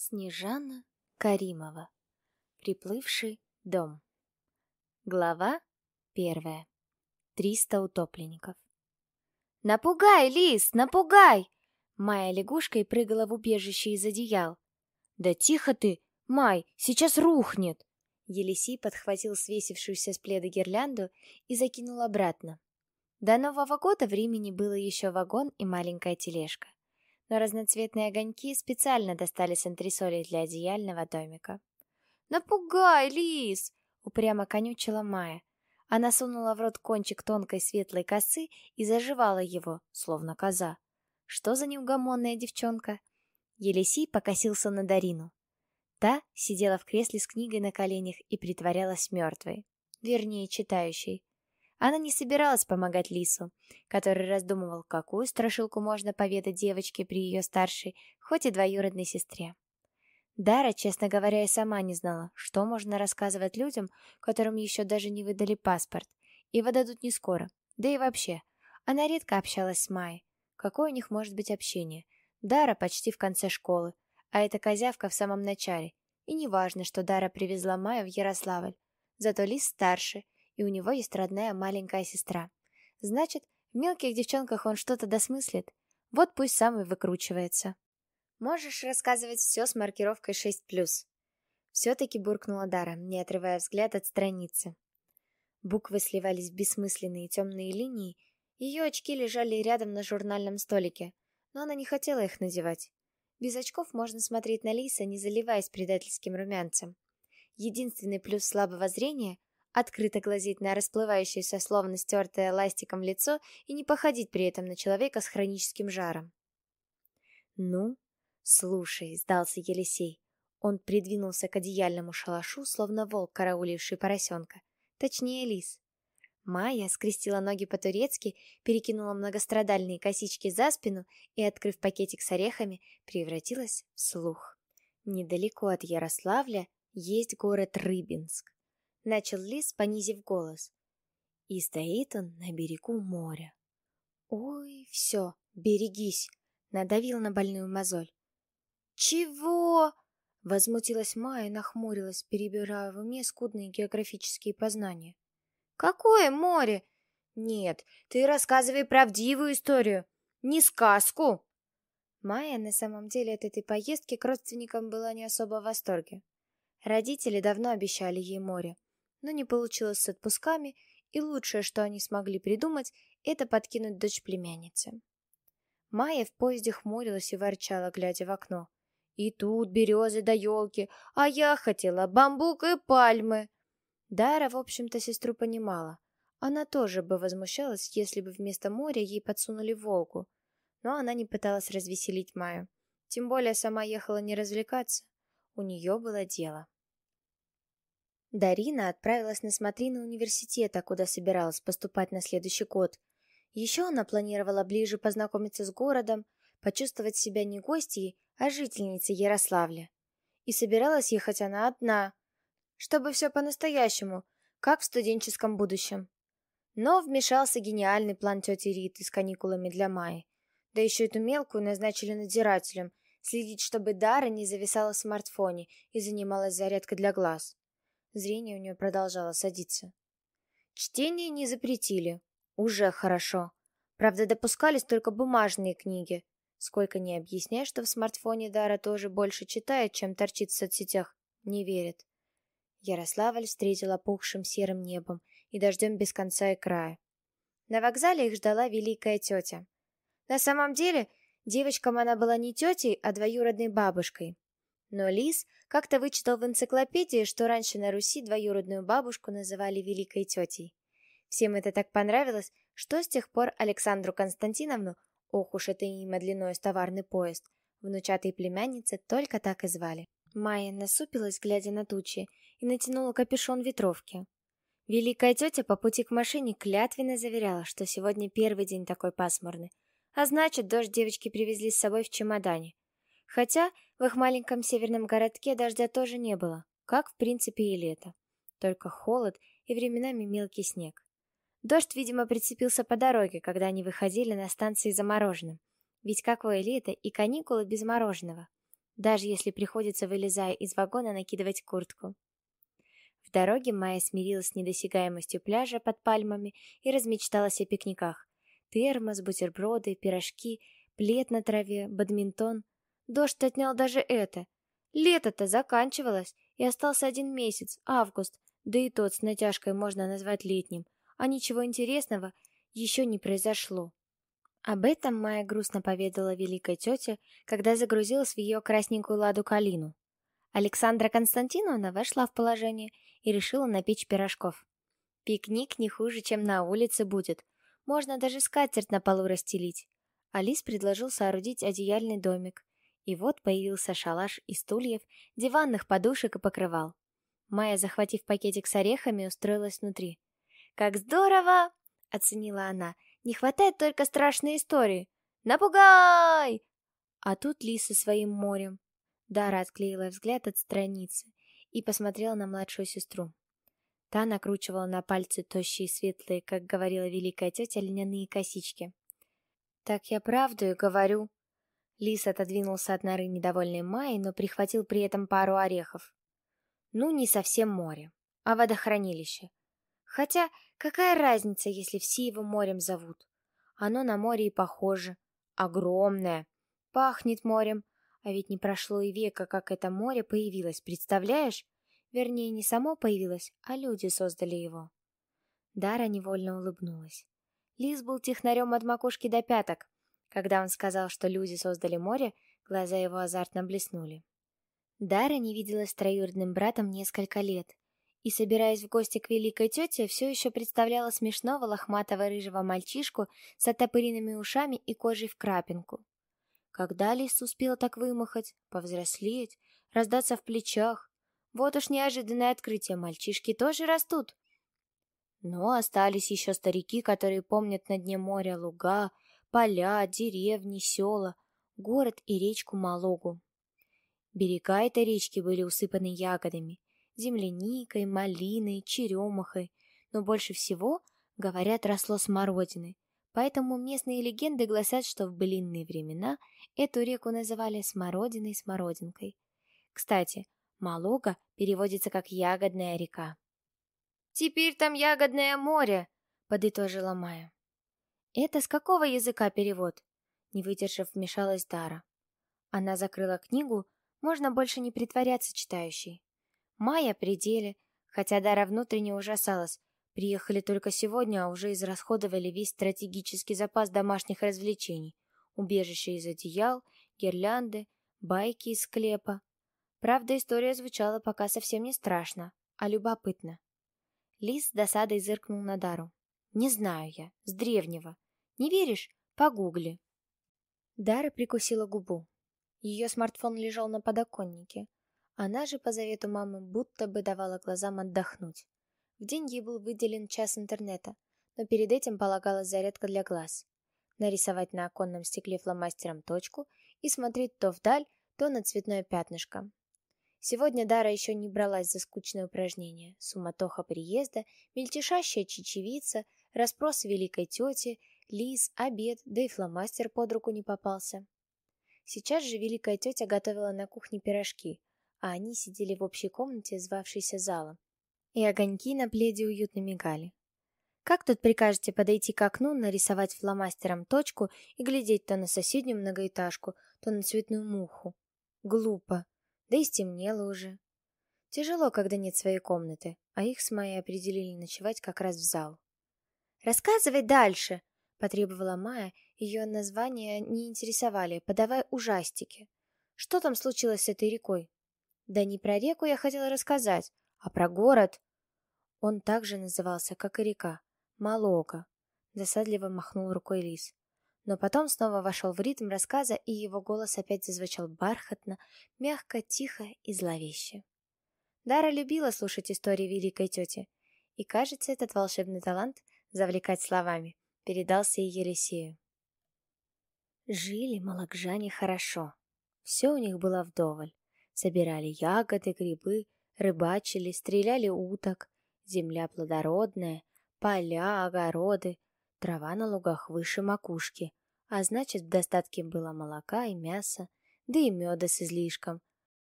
Снежана Каримова. Приплывший дом. Глава первая. Триста утопленников. «Напугай, лис, напугай!» Майя лягушкой прыгала в убежище из одеял. «Да тихо ты, Май, сейчас рухнет!» Елисей подхватил свесившуюся с пледа гирлянду и закинул обратно. До Нового года времени было еще вагон и маленькая тележка но разноцветные огоньки специально достали с антресолей для одеяльного домика. «Напугай, лис!» — упрямо конючила Майя. Она сунула в рот кончик тонкой светлой косы и заживала его, словно коза. «Что за неугомонная девчонка?» Елисей покосился на Дарину. Та сидела в кресле с книгой на коленях и притворялась мертвой. Вернее, читающей. Она не собиралась помогать Лису, который раздумывал, какую страшилку можно поведать девочке при ее старшей, хоть и двоюродной сестре. Дара, честно говоря, и сама не знала, что можно рассказывать людям, которым еще даже не выдали паспорт, и выдадут не скоро. Да и вообще, она редко общалась с Май. Какое у них может быть общение? Дара почти в конце школы, а эта козявка в самом начале. И не важно, что Дара привезла Майю в Ярославль. Зато Лис старше — и у него есть родная маленькая сестра. Значит, в мелких девчонках он что-то досмыслит. Вот пусть сам и выкручивается. Можешь рассказывать все с маркировкой 6+. Все-таки буркнула Дара, не отрывая взгляд от страницы. Буквы сливались в бессмысленные темные линии, ее очки лежали рядом на журнальном столике, но она не хотела их надевать. Без очков можно смотреть на Лиса, не заливаясь предательским румянцем. Единственный плюс слабого зрения открыто глазеть на расплывающееся, словно стертое ластиком лицо и не походить при этом на человека с хроническим жаром. «Ну, слушай», — сдался Елисей. Он придвинулся к одеяльному шалашу, словно волк, карауливший поросенка. Точнее, лис. Майя скрестила ноги по-турецки, перекинула многострадальные косички за спину и, открыв пакетик с орехами, превратилась в слух. Недалеко от Ярославля есть город Рыбинск начал Лис, понизив голос. И стоит он на берегу моря. Ой, все, берегись, надавил на больную мозоль. Чего? Возмутилась Майя и нахмурилась, перебирая в уме скудные географические познания. «Какое море? Нет, ты рассказывай правдивую историю, не сказку!» Майя на самом деле от этой поездки к родственникам была не особо в восторге. Родители давно обещали ей море, но не получилось с отпусками, и лучшее, что они смогли придумать, это подкинуть дочь племянницы. Майя в поезде хмурилась и ворчала, глядя в окно. «И тут березы да елки, а я хотела бамбук и пальмы!» Дара, в общем-то, сестру понимала. Она тоже бы возмущалась, если бы вместо моря ей подсунули волку. Но она не пыталась развеселить Майю. Тем более сама ехала не развлекаться. У нее было дело. Дарина отправилась на смотрины университета, куда собиралась поступать на следующий год. Еще она планировала ближе познакомиться с городом, почувствовать себя не гостьей, а жительницей Ярославля. И собиралась ехать она одна, чтобы все по-настоящему, как в студенческом будущем. Но вмешался гениальный план тети Риты с каникулами для Майи. Да еще эту мелкую назначили надзирателем, следить, чтобы Дара не зависала в смартфоне и занималась зарядкой для глаз. Зрение у нее продолжало садиться. Чтение не запретили. Уже хорошо. Правда, допускались только бумажные книги. Сколько не объясняй, что в смартфоне Дара тоже больше читает, чем торчит в соцсетях. Не верит. Ярославль встретила пухшим серым небом и дождем без конца и края. На вокзале их ждала великая тетя. На самом деле, девочкам она была не тетей, а двоюродной бабушкой. Но Лис как-то вычитал в энциклопедии, что раньше на Руси двоюродную бабушку называли великой тетей. Всем это так понравилось, что с тех пор Александру Константиновну, ох уж это имя длиной с товарный поезд, внучатой племянницы только так и звали. Майя насупилась, глядя на тучи, и натянула капюшон ветровки. Великая тетя по пути к машине клятвенно заверяла, что сегодня первый день такой пасмурный, а значит, дождь девочки привезли с собой в чемодане – Хотя в их маленьком северном городке дождя тоже не было, как в принципе и лето. Только холод и временами мелкий снег. Дождь, видимо, прицепился по дороге, когда они выходили на станции за мороженым. Ведь какое лето и каникулы без мороженого. Даже если приходится, вылезая из вагона, накидывать куртку. В дороге Майя смирилась с недосягаемостью пляжа под пальмами и размечталась о пикниках. Термос, бутерброды, пирожки, плед на траве, бадминтон – Дождь отнял даже это. Лето-то заканчивалось, и остался один месяц, август, да и тот с натяжкой можно назвать летним, а ничего интересного еще не произошло. Об этом Майя грустно поведала великой тете, когда загрузилась в ее красненькую ладу калину. Александра Константиновна вошла в положение и решила напечь пирожков. Пикник не хуже, чем на улице будет. Можно даже скатерть на полу расстелить. Алис предложил соорудить одеяльный домик. И вот появился шалаш из стульев, диванных подушек и покрывал. Майя, захватив пакетик с орехами, устроилась внутри. «Как здорово!» — оценила она. «Не хватает только страшной истории. Напугай!» А тут Ли со своим морем. Дара отклеила взгляд от страницы и посмотрела на младшую сестру. Та накручивала на пальцы тощие светлые, как говорила великая тетя, льняные косички. «Так я правду и говорю», Лис отодвинулся от норы недовольной Майи, но прихватил при этом пару орехов. Ну, не совсем море, а водохранилище. Хотя, какая разница, если все его морем зовут? Оно на море и похоже. Огромное. Пахнет морем. А ведь не прошло и века, как это море появилось, представляешь? Вернее, не само появилось, а люди создали его. Дара невольно улыбнулась. Лис был технарем от макушки до пяток, когда он сказал, что люди создали море, глаза его азартно блеснули. Дара не виделась с троюродным братом несколько лет, и, собираясь в гости к великой тете, все еще представляла смешного лохматого рыжего мальчишку с отопыренными ушами и кожей в крапинку. Когда Лис успела так вымахать, повзрослеть, раздаться в плечах? Вот уж неожиданное открытие, мальчишки тоже растут. Но остались еще старики, которые помнят на дне моря луга, поля, деревни, села, город и речку Малогу. Берега этой речки были усыпаны ягодами, земляникой, малиной, черемахой, но больше всего, говорят, росло смородины, поэтому местные легенды гласят, что в блинные времена эту реку называли Смородиной-Смородинкой. Кстати, Малога переводится как «ягодная река». «Теперь там ягодное море», — подытожила Майя. «Это с какого языка перевод?» Не выдержав, вмешалась Дара. Она закрыла книгу, можно больше не притворяться читающей. Майя при деле, хотя Дара внутренне ужасалась. Приехали только сегодня, а уже израсходовали весь стратегический запас домашних развлечений. Убежище из одеял, гирлянды, байки из склепа. Правда, история звучала пока совсем не страшно, а любопытно. Лис с досадой зыркнул на Дару. «Не знаю я, с древнего. Не веришь? Погугли. Дара прикусила губу. Ее смартфон лежал на подоконнике. Она же по завету мамы будто бы давала глазам отдохнуть. В день ей был выделен час интернета, но перед этим полагалась зарядка для глаз. Нарисовать на оконном стекле фломастером точку и смотреть то вдаль, то на цветное пятнышко. Сегодня Дара еще не бралась за скучное упражнение. Суматоха приезда, мельтешащая чечевица, расспрос великой тети Лис, обед, да и фломастер под руку не попался. Сейчас же великая тетя готовила на кухне пирожки, а они сидели в общей комнате, звавшейся залом. И огоньки на пледе уютно мигали. Как тут прикажете подойти к окну, нарисовать фломастером точку и глядеть то на соседнюю многоэтажку, то на цветную муху? Глупо. Да и стемнело уже. Тяжело, когда нет своей комнаты, а их с Майей определили ночевать как раз в зал. «Рассказывай дальше!» Потребовала Майя, ее названия не интересовали, подавай ужастики. Что там случилось с этой рекой? Да не про реку я хотела рассказать, а про город. Он также назывался, как и река, Малока. Досадливо махнул рукой лис. Но потом снова вошел в ритм рассказа, и его голос опять зазвучал бархатно, мягко, тихо и зловеще. Дара любила слушать истории великой тети, и, кажется, этот волшебный талант завлекать словами – передался и Елисею. Жили малакжане хорошо. Все у них было вдоволь. Собирали ягоды, грибы, рыбачили, стреляли уток. Земля плодородная, поля, огороды, трава на лугах выше макушки. А значит, в достатке было молока и мяса, да и меда с излишком,